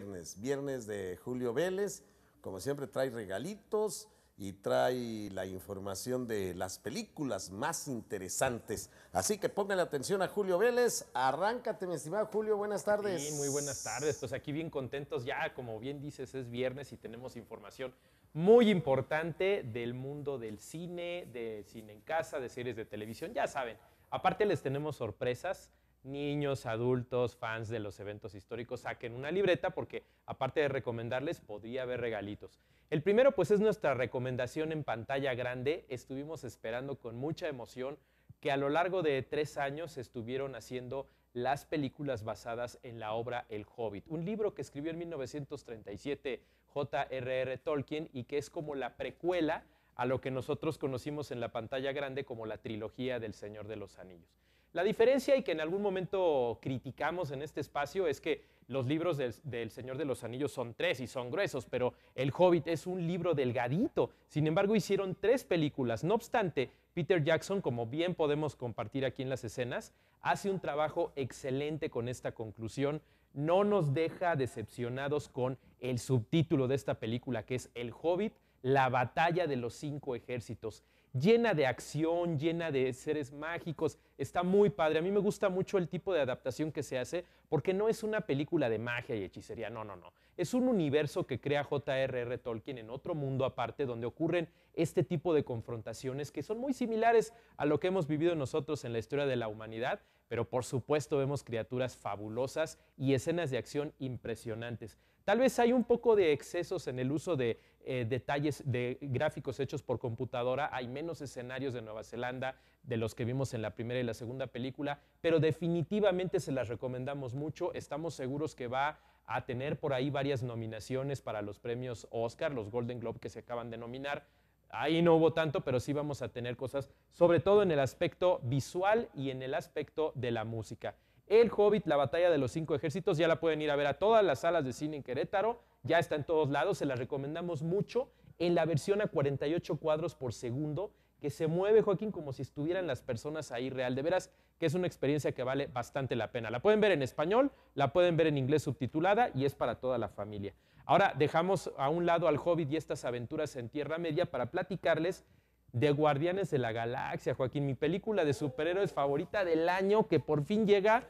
viernes, viernes de Julio Vélez. Como siempre trae regalitos y trae la información de las películas más interesantes. Así que la atención a Julio Vélez. Arráncate, mi estimado Julio. Buenas tardes. Sí, muy buenas tardes. Pues aquí bien contentos ya, como bien dices, es viernes y tenemos información muy importante del mundo del cine, de cine en casa, de series de televisión. Ya saben, aparte les tenemos sorpresas niños, adultos, fans de los eventos históricos, saquen una libreta porque aparte de recomendarles, podría haber regalitos. El primero pues es nuestra recomendación en pantalla grande. Estuvimos esperando con mucha emoción que a lo largo de tres años estuvieron haciendo las películas basadas en la obra El Hobbit, un libro que escribió en 1937 J.R.R. Tolkien y que es como la precuela a lo que nosotros conocimos en la pantalla grande como la trilogía del Señor de los Anillos. La diferencia y que en algún momento criticamos en este espacio es que los libros del, Señor de los Anillos son tres y son gruesos, pero El Hobbit es un libro delgadito. Sin embargo, hicieron tres películas. No obstante, Peter Jackson, como bien podemos compartir aquí en las escenas, hace un trabajo excelente con esta conclusión. No nos deja decepcionados con el subtítulo de esta película, que es El Hobbit, la batalla de los cinco ejércitos, llena de acción, llena de seres mágicos, está muy padre. A mí me gusta mucho el tipo de adaptación que se hace, porque no es una película de magia y hechicería, no, no, no. Es un universo que crea J.R.R. Tolkien en otro mundo aparte, donde ocurren este tipo de confrontaciones que son muy similares a lo que hemos vivido nosotros en la historia de la humanidad, pero por supuesto vemos criaturas fabulosas y escenas de acción impresionantes. Tal vez hay un poco de excesos en el uso de eh, detalles de gráficos hechos por computadora, hay menos escenarios de Nueva Zelanda de los que vimos en la primera y la segunda película, pero definitivamente se las recomendamos mucho, estamos seguros que va a tener por ahí varias nominaciones para los premios Oscar, los Golden Globe que se acaban de nominar, Ahí no hubo tanto, pero sí vamos a tener cosas, sobre todo en el aspecto visual y en el aspecto de la música. El Hobbit, la batalla de los cinco ejércitos, ya la pueden ir a ver a todas las salas de cine en Querétaro, ya está en todos lados, se la recomendamos mucho en la versión a 48 cuadros por segundo, que se mueve Joaquín como si estuvieran las personas ahí real. De veras que es una experiencia que vale bastante la pena. La pueden ver en español, la pueden ver en inglés subtitulada y es para toda la familia. Ahora dejamos a un lado al Hobbit y estas aventuras en Tierra Media para platicarles de Guardianes de la Galaxia, Joaquín, mi película de superhéroes favorita del año que por fin llega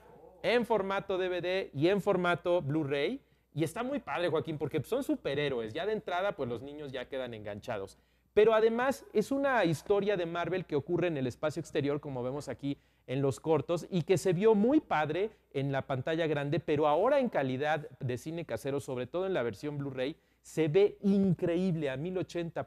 en formato DVD y en formato Blu-ray. Y está muy padre, Joaquín, porque son superhéroes. Ya de entrada, pues los niños ya quedan enganchados. Pero además es una historia de Marvel que ocurre en el espacio exterior, como vemos aquí en los cortos y que se vio muy padre en la pantalla grande, pero ahora en calidad de cine casero, sobre todo en la versión Blu-ray, se ve increíble a 1080,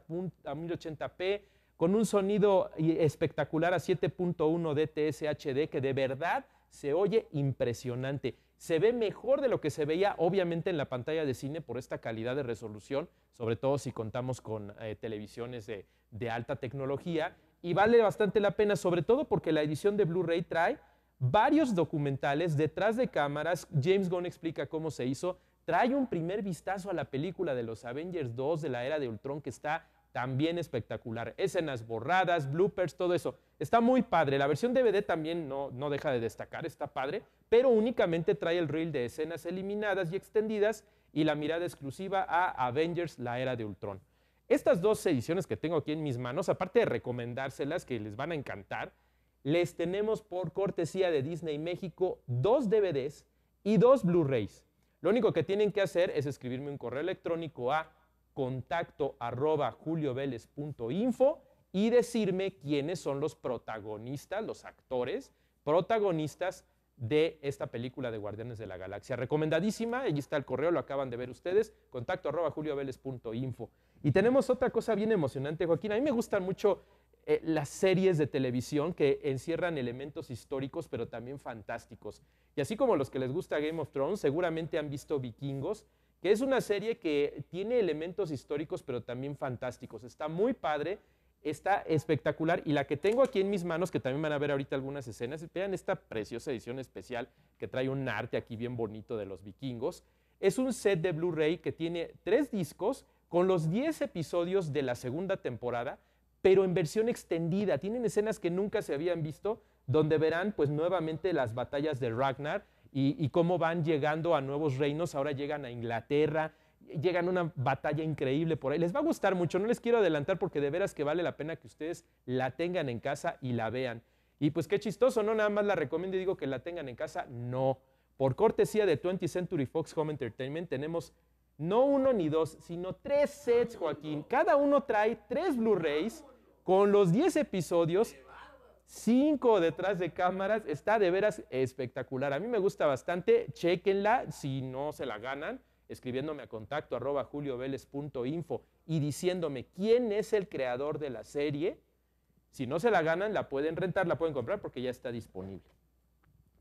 p con un sonido espectacular a 7.1 DTS HD que de verdad se oye impresionante. Se ve mejor de lo que se veía obviamente en la pantalla de cine por esta calidad de resolución, sobre todo si contamos con eh, televisiones de, de alta tecnología y vale bastante la pena, sobre todo porque la edición de Blu-ray trae varios documentales detrás de cámaras. James Gunn explica cómo se hizo. Trae un primer vistazo a la película de los Avengers 2 de la era de Ultron que está también espectacular. Escenas borradas, bloopers, todo eso. Está muy padre. La versión DVD también no, no deja de destacar, está padre, pero únicamente trae el reel de escenas eliminadas y extendidas y la mirada exclusiva a Avengers, la era de Ultron. Estas dos ediciones que tengo aquí en mis manos, aparte de recomendárselas que les van a encantar, les tenemos por cortesía de Disney México dos DVDs y dos Blu-rays. Lo único que tienen que hacer es escribirme un correo electrónico a contacto arroba y decirme quiénes son los protagonistas, los actores protagonistas de esta película de Guardianes de la Galaxia. Recomendadísima, allí está el correo, lo acaban de ver ustedes, contacto arroba y tenemos otra cosa bien emocionante, Joaquín. A mí me gustan mucho eh, las series de televisión que encierran elementos históricos, pero también fantásticos. Y así como los que les gusta Game of Thrones, seguramente han visto Vikingos, que es una serie que tiene elementos históricos, pero también fantásticos. Está muy padre, está espectacular. Y la que tengo aquí en mis manos, que también van a ver ahorita algunas escenas, vean esta preciosa edición especial que trae un arte aquí bien bonito de los vikingos. Es un set de Blu-ray que tiene tres discos con los 10 episodios de la segunda temporada, pero en versión extendida. Tienen escenas que nunca se habían visto, donde verán pues nuevamente las batallas de Ragnar y, y cómo van llegando a nuevos reinos. Ahora llegan a Inglaterra, llegan a una batalla increíble por ahí. Les va a gustar mucho, no les quiero adelantar porque de veras que vale la pena que ustedes la tengan en casa y la vean. Y pues qué chistoso, no nada más la recomiendo y digo que la tengan en casa, no. Por cortesía de 20th Century Fox Home Entertainment tenemos no uno ni dos, sino tres sets, Joaquín. Cada uno trae tres Blu-rays con los 10 episodios, cinco detrás de cámaras. Está de veras espectacular. A mí me gusta bastante. Chequenla si no se la ganan escribiéndome a contacto arroba julioveles.info y diciéndome quién es el creador de la serie. Si no se la ganan, la pueden rentar, la pueden comprar porque ya está disponible.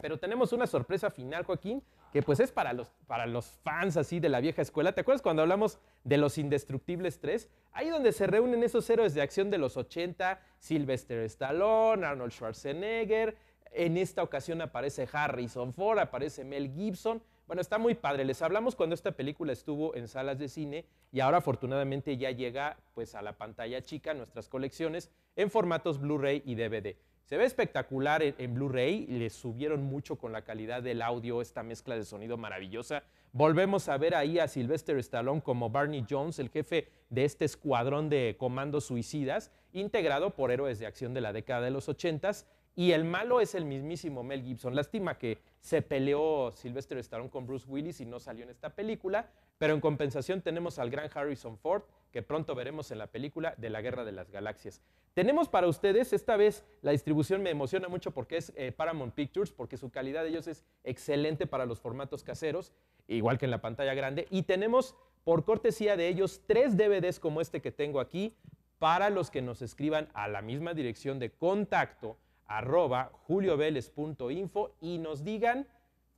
Pero tenemos una sorpresa final, Joaquín, que pues es para los, para los fans así de la vieja escuela. ¿Te acuerdas cuando hablamos de los Indestructibles 3? Ahí donde se reúnen esos héroes de acción de los 80, Sylvester Stallone, Arnold Schwarzenegger, en esta ocasión aparece Harrison Ford, aparece Mel Gibson. Bueno, está muy padre. Les hablamos cuando esta película estuvo en salas de cine y ahora afortunadamente ya llega pues a la pantalla chica nuestras colecciones en formatos Blu-ray y DVD. Se ve espectacular en, Blu-ray, le subieron mucho con la calidad del audio, esta mezcla de sonido maravillosa. Volvemos a ver ahí a Sylvester Stallone como Barney Jones, el jefe de este escuadrón de comandos suicidas, integrado por héroes de acción de la década de los 80 y el malo es el mismísimo Mel Gibson. Lástima que se peleó Sylvester Stallone con Bruce Willis y no salió en esta película, pero en compensación tenemos al gran Harrison Ford, que pronto veremos en la película de la Guerra de las Galaxias. Tenemos para ustedes, esta vez la distribución me emociona mucho porque es eh, Paramount Pictures, porque su calidad de ellos es excelente para los formatos caseros, igual que en la pantalla grande. Y tenemos, por cortesía de ellos, tres DVDs como este que tengo aquí, para los que nos escriban a la misma dirección de contacto arroba julioveles.info y nos digan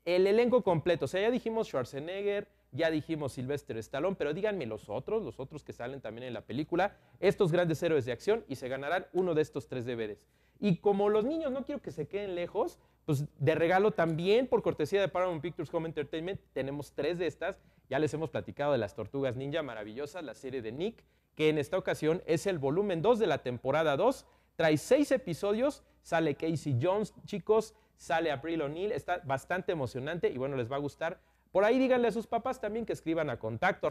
el elenco completo. O sea, ya dijimos Schwarzenegger, ya dijimos Silvestre Stallone, pero díganme los otros, los otros que salen también en la película, estos grandes héroes de acción y se ganarán uno de estos tres deberes. Y como los niños no quiero que se queden lejos, pues de regalo también, por cortesía de Paramount Pictures Home Entertainment, tenemos tres de estas. Ya les hemos platicado de las Tortugas Ninja Maravillosas, la serie de Nick, que en esta ocasión es el volumen 2 de la temporada 2. Trae seis episodios, sale Casey Jones, chicos, sale April O'Neil, está bastante emocionante y bueno, les va a gustar por ahí díganle a sus papás también que escriban a contacto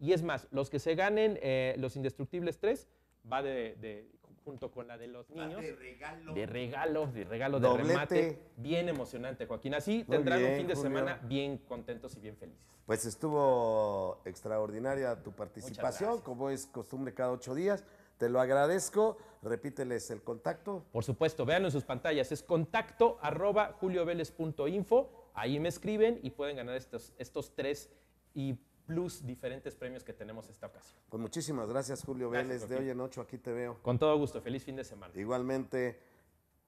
y es más, los que se ganen eh, los Indestructibles 3 va de, junto con la de los niños. de regalo. De regalo, de regalo, de remate. Bien emocionante, Joaquín. Así tendrán un fin de semana bien contentos y bien felices. Pues estuvo extraordinaria tu participación, como es costumbre cada ocho días. Te lo agradezco. Repíteles el contacto. Por supuesto, véanlo en sus pantallas. Es contacto ahí me escriben y pueden ganar estos, estos tres y plus diferentes premios que tenemos esta ocasión. Pues muchísimas gracias, Julio Vélez. De hoy en ocho aquí te veo. Con todo gusto. Feliz fin de semana. Igualmente,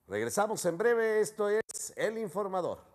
regresamos en breve. Esto es El Informador.